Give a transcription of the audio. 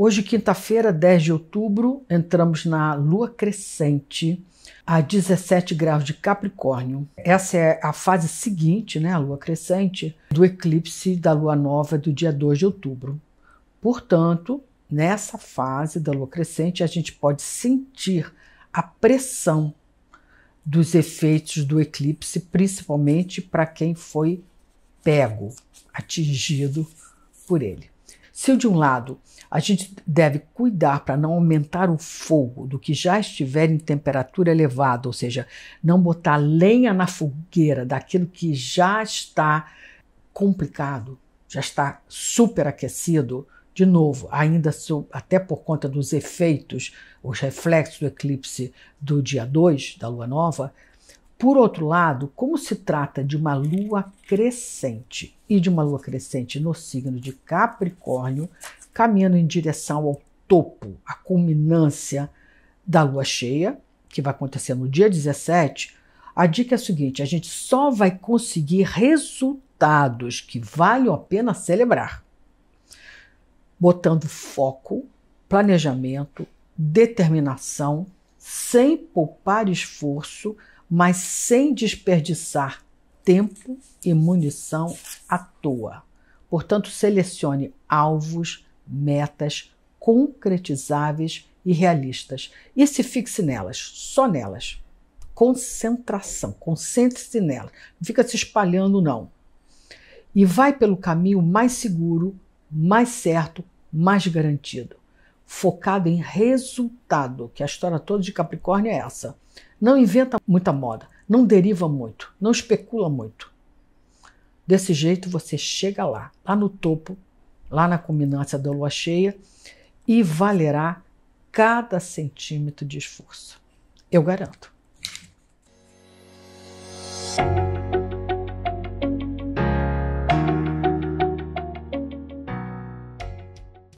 Hoje, quinta-feira, 10 de outubro, entramos na lua crescente a 17 graus de Capricórnio. Essa é a fase seguinte, né, a lua crescente, do eclipse da lua nova do dia 2 de outubro. Portanto, nessa fase da lua crescente, a gente pode sentir a pressão dos efeitos do eclipse, principalmente para quem foi pego, atingido por ele. Se de um lado a gente deve cuidar para não aumentar o fogo do que já estiver em temperatura elevada, ou seja, não botar lenha na fogueira daquilo que já está complicado, já está superaquecido, de novo, ainda até por conta dos efeitos, os reflexos do eclipse do dia 2 da lua nova, por outro lado, como se trata de uma lua crescente e de uma lua crescente no signo de Capricórnio, caminhando em direção ao topo, à culminância da lua cheia, que vai acontecer no dia 17, a dica é a seguinte: a gente só vai conseguir resultados que valham a pena celebrar, botando foco, planejamento, determinação, sem poupar esforço mas sem desperdiçar tempo e munição à toa. Portanto, selecione alvos, metas concretizáveis e realistas e se fixe nelas, só nelas. Concentração, concentre-se nelas, não fica se espalhando, não. E vai pelo caminho mais seguro, mais certo, mais garantido focado em resultado, que a história toda de Capricórnio é essa. Não inventa muita moda, não deriva muito, não especula muito. Desse jeito você chega lá, lá no topo, lá na culminância da lua cheia e valerá cada centímetro de esforço. Eu garanto.